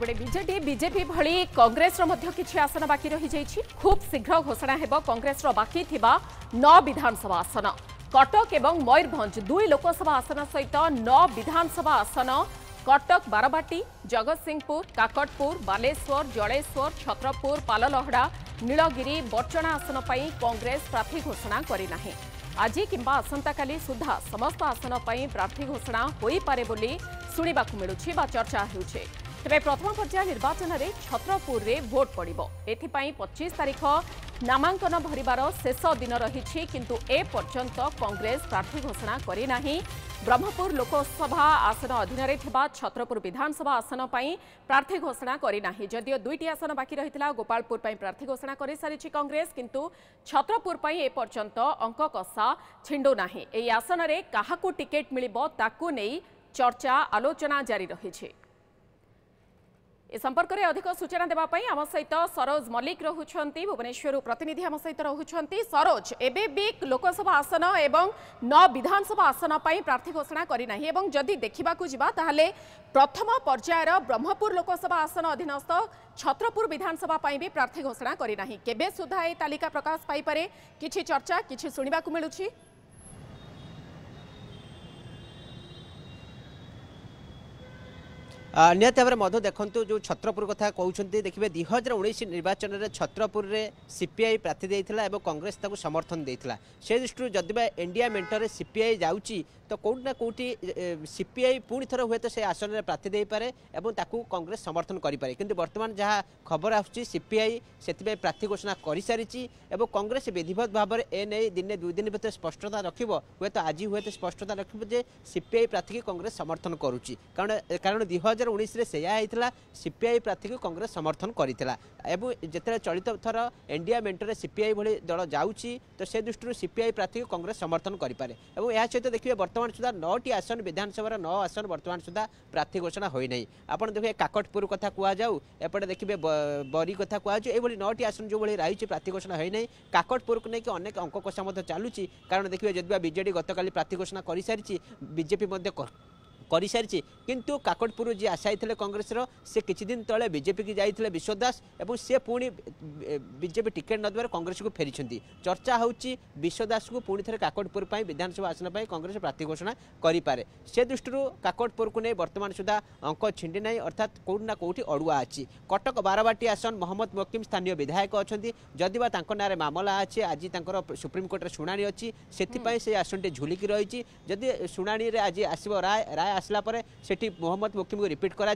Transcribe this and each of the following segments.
ଗୋଟେ BJD BJP ଭଳି କଂଗ୍ରେସର ମଧ୍ୟ କିଛି ଆସନ ବାକି ରହିଯାଇଛି ଖୁବ୍ ଶୀଘ୍ର ଘୋଷଣା ହେବ କଂଗ୍ରେସର ବାକି ଥିବା ନଅ ବିଧାନସଭା ଆସନ କଟକ ଏବଂ ମୟୂରଭଞ୍ଜ ଦୁଇ ଲୋକସଭା ଆସନ ସହିତ ନଅ ବିଧାନସଭା ଆସନ କଟକ ବାରବାଟୀ ଜଗତସିଂହପୁର କାକଟପୁର ବାଲେଶ୍ୱର ଜଳେଶ୍ୱର ଛତ୍ରପୁର ପାଲଲହଡ଼ା ନୀଳଗିରି ବଡ଼ଚଣା ଆସନ ପାଇଁ କଂଗ୍ରେସ ପ୍ରାର୍ଥୀ ଘୋଷଣା କରିନାହିଁ ଆଜି କିମ୍ବା ଆସନ୍ତାକାଲି ସୁଦ୍ଧା ସମସ୍ତ ଆସନ ପାଇଁ ପ୍ରାର୍ଥୀ ଘୋଷଣା ହୋଇପାରେ ବୋଲି ଶୁଣିବାକୁ ମିଳୁଛି ବା ଚର୍ଚ୍ଚା ହେଉଛି ତେବେ ପ୍ରଥମ ପର୍ଯ୍ୟାୟ ନିର୍ବାଚନରେ ଛତ୍ରପୁରରେ ଭୋଟ୍ ପଡ଼ିବ ଏଥିପାଇଁ ପଚିଶ ତାରିଖ ନାମାଙ୍କନ ଭରିବାର ଶେଷ ଦିନ ରହିଛି କିନ୍ତୁ ଏ ପର୍ଯ୍ୟନ୍ତ କଂଗ୍ରେସ ପ୍ରାର୍ଥୀ ଘୋଷଣା କରିନାହିଁ ବ୍ରହ୍ମପୁର ଲୋକସଭା ଆସନ ଅଧୀନରେ ଥିବା ଛତ୍ରପୁର ବିଧାନସଭା ଆସନ ପାଇଁ ପ୍ରାର୍ଥୀ ଘୋଷଣା କରିନାହିଁ ଯଦିଓ ଦୁଇଟି ଆସନ ବାକି ରହିଥିଲା ଗୋପାଳପୁର ପାଇଁ ପ୍ରାର୍ଥୀ ଘୋଷଣା କରିସାରିଛି କଂଗ୍ରେସ କିନ୍ତୁ ଛତ୍ରପୁର ପାଇଁ ଏ ପର୍ଯ୍ୟନ୍ତ ଅଙ୍କ କଷା ଛିଣ୍ଡୁ ନାହିଁ ଏହି ଆସନରେ କାହାକୁ ଟିକେଟ୍ ମିଳିବ ତାକୁ ନେଇ ଚର୍ଚ୍ଚା ଆଲୋଚନା ଜାରି ରହିଛି ए संपर्क में अधिक सूचना देवाई आम सहित सरोज मल्लिक रोचार भुवनेश्वर प्रतिनिधि आम सहित रोचान सरोज एवं लोकसभा आसन एवं नौ विधानसभा आसन पर प्रार्थी घोषणा करना और जदि देखा जाए प्रथम पर्यायर ब्रह्मपुर लोकसभा आसन अधीनस्थ छत्रपुर विधानसभा भी प्रार्थी घोषणा करना केवे सुधा ये तालिका प्रकाश पाई कि चर्चा कि शुणा मिलूँ ନିହାତି ଭାବରେ ମଧ୍ୟ ଦେଖନ୍ତୁ ଯେଉଁ ଛତ୍ରପୁର କଥା କହୁଛନ୍ତି ଦେଖିବେ ଦୁଇ ହଜାର ଉଣେଇଶ ନିର୍ବାଚନରେ ଛତ୍ରପୁରରେ ସିପିଆଇ ପ୍ରାର୍ଥୀ ଦେଇଥିଲା ଏବଂ କଂଗ୍ରେସ ତାକୁ ସମର୍ଥନ ଦେଇଥିଲା ସେ ଦୃଷ୍ଟିରୁ ଯଦି ବା ଇଣ୍ଡିଆ ମେଣ୍ଟରେ ସିପିଆଇ ଯାଉଛି ତ କେଉଁଠି ନା କେଉଁଠି ସିପିଆଇ ପୁଣି ଥରେ ହୁଏତ ସେ ଆସନରେ ପ୍ରାର୍ଥୀ ଦେଇପାରେ ଏବଂ ତାକୁ କଂଗ୍ରେସ ସମର୍ଥନ କରିପାରେ କିନ୍ତୁ ବର୍ତ୍ତମାନ ଯାହା ଖବର ଆସୁଛି ସିପିଆଇ ସେଥିପାଇଁ ପ୍ରାର୍ଥୀ ଘୋଷଣା କରିସାରିଛି ଏବଂ କଂଗ୍ରେସ ବିଧିବଦ୍ଧ ଭାବରେ ଏ ନେଇ ଦିନେ ଦୁଇ ଦିନ ଭିତରେ ସ୍ପଷ୍ଟତା ରଖିବ ହୁଏତ ଆଜି ହୁଏତ ସ୍ପଷ୍ଟତା ରଖିବ ଯେ ସିପିଆଇ ପ୍ରାର୍ଥୀକି କଂଗ୍ରେସ ସମର୍ଥନ କରୁଛି କାରଣ କାରଣ ଦୁଇ হাজার উনিশে সেয়া হয়েছিল সিপিআই প্রার্থীকে কংগ্রেস সমর্থন করেছিল এবং যেতে চলিত থর এনডিএ মেন্টরে সিপিআই ভি দল যাচ্ছি তো সে দৃষ্টি সিপিআই প্রার্থীকে কংগ্রেস সমর্থন করে এবং এর সহ দেখবে বর্তমান সুদ্ধা নটি আসন বিধানসভার ন আসন বর্তমান সুদ্ধা প্রার্থী ঘোষণা হয়ে না আপনার দেখবে কাকটপুর কথা কুযাও এপটে দেখবে বরি কথা কুযাও এইভাবে নটি আসন যেভাবে রয়েছে প্রার্থী ঘোষণা হয়ে না কাকটপুরকে নিয়ে অনেক অঙ্ক কষা মধ্যে চালুছি কারণ দেখবে যদি বিজেডি গতকাল প্রার্থী ঘোষণা করে সারিছে বিজেপি মধ্যে କରିସାରିଛି କିନ୍ତୁ କାକଟପୁର ଯିଏ ଆଶା ହେଇଥିଲେ କଂଗ୍ରେସର ସେ କିଛି ଦିନ ତଳେ ବିଜେପିକି ଯାଇଥିଲେ ବିଶ୍ୱ ଦାସ ଏବଂ ସେ ପୁଣି ବିଜେପି ଟିକେଟ୍ ନଦେବାରୁ କଂଗ୍ରେସକୁ ଫେରିଛନ୍ତି ଚର୍ଚ୍ଚା ହେଉଛି ବିଶ୍ୱ ଦାସକୁ ପୁଣି ଥରେ କାକଟପୁର ପାଇଁ ବିଧାନସଭା ଆସନ ପାଇଁ କଂଗ୍ରେସ ପ୍ରାର୍ଥୀ ଘୋଷଣା କରିପାରେ ସେ ଦୃଷ୍ଟିରୁ କାକଟପୁରକୁ ନେଇ ବର୍ତ୍ତମାନ ସୁଦ୍ଧା ଅଙ୍କ ଛିଣ୍ଡି ନାହିଁ ଅର୍ଥାତ୍ କେଉଁଠି ନା କେଉଁଠି ଅଡ଼ୁଆ ଅଛି କଟକ ବାରବାଟୀ ଆସନ ମହମ୍ମଦ ମୋକିମ୍ ସ୍ଥାନୀୟ ବିଧାୟକ ଅଛନ୍ତି ଯଦି ବା ତାଙ୍କ ନାଁରେ ମାମଲା ଅଛି ଆଜି ତାଙ୍କର ସୁପ୍ରିମକୋର୍ଟରେ ଶୁଣାଣି ଅଛି ସେଥିପାଇଁ ସେ ଆସନଟି ଝୁଲିକି ରହିଛି ଯଦି ଶୁଣାଣିରେ ଆଜି ଆସିବ ରାୟ ରାୟ আসলা পরে সেটি মোহাম্মদ মুকিমকে রিপিট করা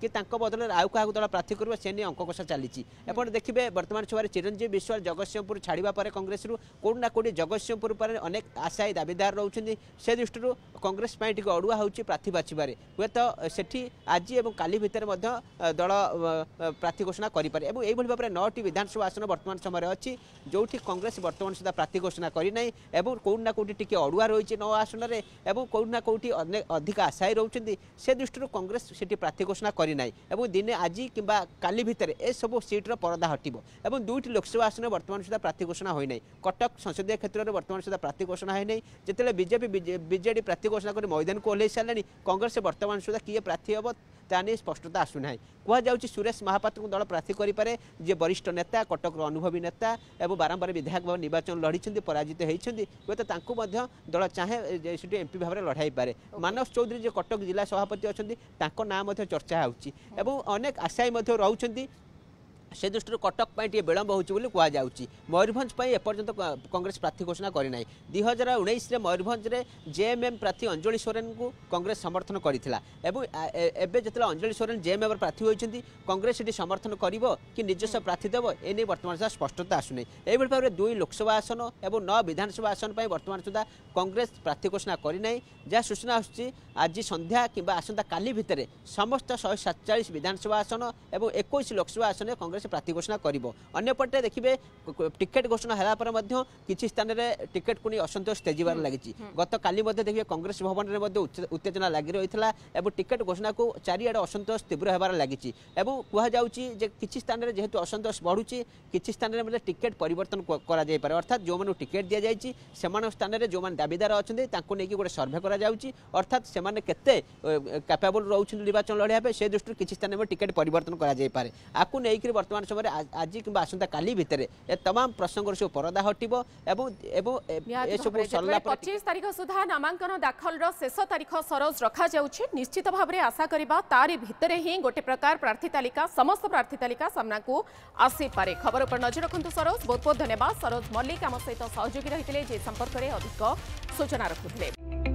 কি তাঙ্ক বদলের আউ কাহু দল প্রার্থী করবে সে নিয়ে অঙ্ক কষা চালিছি এপটে দেখবে বর্তমান সভায় চিরঞ্জীব বিশ্বাল জগৎসিংহপুর ছাড়া পরে কংগ্রেসর কোটি না কোটি জগৎসিংহপুর পরে অনেক আশায়ী দাবিদার রয়েছেন সে দৃষ্টি কংগ্রেস টিকে অড়ুয়া হচ্ছে প্রার্থী বাছবার হুয়েত সেটি আজ এবং কালি ভিতরে দল প্রার্থী ঘোষণা করে এবং এইভাবে ভাবে নটি বিধানসভা আসন বর্তমান সময় অছি যেটি কংগ্রেস বর্তমান সুদ্ধা প্রার্থী ঘোষণা করে না এবং কোটি না কোটি টিকি অড়ুয়া রয়েছে ন আসনরে এবং কোটি না কোটি অনেক অধিক আশায় ଛିଡ଼ା ହୋଇ ରହୁଛନ୍ତି ସେ ଦୃଷ୍ଟିରୁ କଂଗ୍ରେସ ସେଠି ପ୍ରାର୍ଥୀ ଘୋଷଣା କରିନାହିଁ ଏବଂ ଦିନେ ଆଜି କିମ୍ବା କାଲି ଭିତରେ ଏସବୁ ସିଟ୍ର ପରଦା ହଟିବ ଏବଂ ଦୁଇଟି ଲୋକସଭା ଆସନରେ ବର୍ତ୍ତମାନ ସୁଦ୍ଧା ପ୍ରାର୍ଥୀ ଘୋଷଣା ହୋଇନାହିଁ କଟକ ସଂସଦୀୟ କ୍ଷେତ୍ରରେ ବର୍ତ୍ତମାନ ସୁଦ୍ଧା ପ୍ରାର୍ଥୀ ଘୋଷଣା ହୋଇନାହିଁ ଯେତେବେଳେ ବିଜେପି ବିଜେଡ଼ି ପ୍ରାର୍ଥୀ ଘୋଷଣା କରି ମଇଦାନକୁ ଓହ୍ଲାଇ ସାରିଲାଣି କଂଗ୍ରେସ ବର୍ତ୍ତମାନ ସୁଦ୍ଧା କିଏ ପ୍ରାର୍ଥୀ ହେବ ତା ନେଇ ସ୍ପଷ୍ଟତା ଆସୁନାହିଁ କୁହାଯାଉଛି ସୁରେଶ ମହାପାତ୍ରଙ୍କୁ ଦଳ ପ୍ରାର୍ଥୀ କରିପାରେ ଯିଏ ବରିଷ୍ଠ ନେତା କଟକର ଅନୁଭବୀ ନେତା ଏବଂ ବାରମ୍ବାର ବିଧାୟକ ଭାବେ ନିର୍ବାଚନ ଲଢ଼ିଛନ୍ତି ପରାଜିତ ହୋଇଛନ୍ତି ହୁଏତ ତାଙ୍କୁ ମଧ୍ୟ ଦଳ ଚାହେଁ ସେଠି ଏମ୍ପି ଭାବରେ ଲଢ଼ାଇପାରେ ମାନସ ଚୌଧୁରୀ ଯିଏ କଟକ ଜିଲ୍ଲା ସଭାପତି ଅଛନ୍ତି ତାଙ୍କ ନାଁ ମଧ୍ୟ ଚର୍ଚ୍ଚା ହେଉଛି ଏବଂ ଅନେକ ଆଶାୟୀ ମଧ୍ୟ ରହୁଛନ୍ତି ସେ ଦୃଷ୍ଟିରୁ କଟକ ପାଇଁ ଟିକେ ବିଳମ୍ବ ହେଉଛି ବୋଲି କୁହାଯାଉଛି ମୟୂରଭଞ୍ଜ ପାଇଁ ଏପର୍ଯ୍ୟନ୍ତ କଂଗ୍ରେସ ପ୍ରାର୍ଥୀ ଘୋଷଣା କରିନାହିଁ ଦୁଇ ହଜାର ଉଣେଇଶରେ ମୟୂରଭଞ୍ଜରେ ଜେଏମ୍ଏମ୍ ପ୍ରାର୍ଥୀ ଅଞ୍ଜଳି ସୋରେନଙ୍କୁ କଂଗ୍ରେସ ସମର୍ଥନ କରିଥିଲା ଏବଂ ଏବେ ଯେତେବେଳେ ଅଞ୍ଜଳି ସୋରେନ ଜେଏମ୍ଏମ୍ର ପ୍ରାର୍ଥୀ ହୋଇଛନ୍ତି କଂଗ୍ରେସ ସେଠି ସମର୍ଥନ କରିବ କି ନିଜସ୍ୱ ପ୍ରାର୍ଥୀ ଦେବ ଏ ନେଇ ବର୍ତ୍ତମାନ ସୁଦ୍ଧା ସ୍ପଷ୍ଟତା ଆସୁନାହିଁ ଏହିଭଳି ଭାବରେ ଦୁଇ ଲୋକସଭା ଆସନ ଏବଂ ନଅ ବିଧାନସଭା ଆସନ ପାଇଁ ବର୍ତ୍ତମାନ ସୁଦ୍ଧା କଂଗ୍ରେସ ପ୍ରାର୍ଥୀ ଘୋଷଣା କରିନାହିଁ ଯାହା ସୂଚନା ଆସୁଛି ଆଜି ସନ୍ଧ୍ୟା କିମ୍ବା ଆସନ୍ତାକାଲି ଭିତରେ ସମସ୍ତ ଶହେ ସତଚାଳିଶ ବିଧାନସଭା ଆସନ ଏବଂ ଏକୋଇଶ ଲୋକସଭା ଆସନରେ କଂଗ୍ରେସ সে প্রার্থী ঘোষণা করব অন্যপটে দেখবে টিকেট ঘোষণা হওয়ার মধ্যে কিছু স্থানের টিকেটকু নিয়ে অসন্তোষ তেজিবার লাগিছে গতকালি দেখবে কংগ্রেস ভবনের মধ্যে উত্তেজনা লাগি রয়েছে এবং টিকেট ঘোষণাকে চারিআড়ে অসন্তোষ তীব্র হবার লাগিছে এবং কুহযাচ্ছে যে কিছু স্থানের যেহেতু অসন্তোষ বড়ুছে কিছু স্থানের মধ্যে টিকেট পরিবর্তন করা যাইপারে অর্থাৎ যে টিকেট দিয়া যাই সে স্থানের যে দাবিদার অনেক তাঁকু নিয়ে গোটে সর্ভে করা যাচ্ছে অর্থাৎ সে কেতে ক্যাপেবল রয়েছেন নির্বাচন লড়াইয়া সে দৃষ্টি কিছু স্থানে টিকেট পরিবর্তন করা যাইপারে আকু নেই বর্তমান বর্তমান সময় আজ কিংবা আসন্তকালি ভিতরে এ তমাম প্রসঙ্গর সব পরদা হটিব এবং এবং এসব সরলা পঁচিশ তারিখ সুদ্ধা নামাঙ্কন দাখলর শেষ তারিখ সরজ রখা যাচ্ছে নিশ্চিত ভাবে আশা করা তারি ভিতরে হি গোটে প্রকার প্রার্থী তালিকা সমস্ত প্রার্থী তালিকা সামনাকু আসিপারে খবর উপর নজর রাখন্তু সরোজ বহুত বহুত ধন্যবাদ সরোজ মল্লিক আম সহ সহযোগী রয়েছে যে সম্পর্কের অধিক সূচনা রাখুলে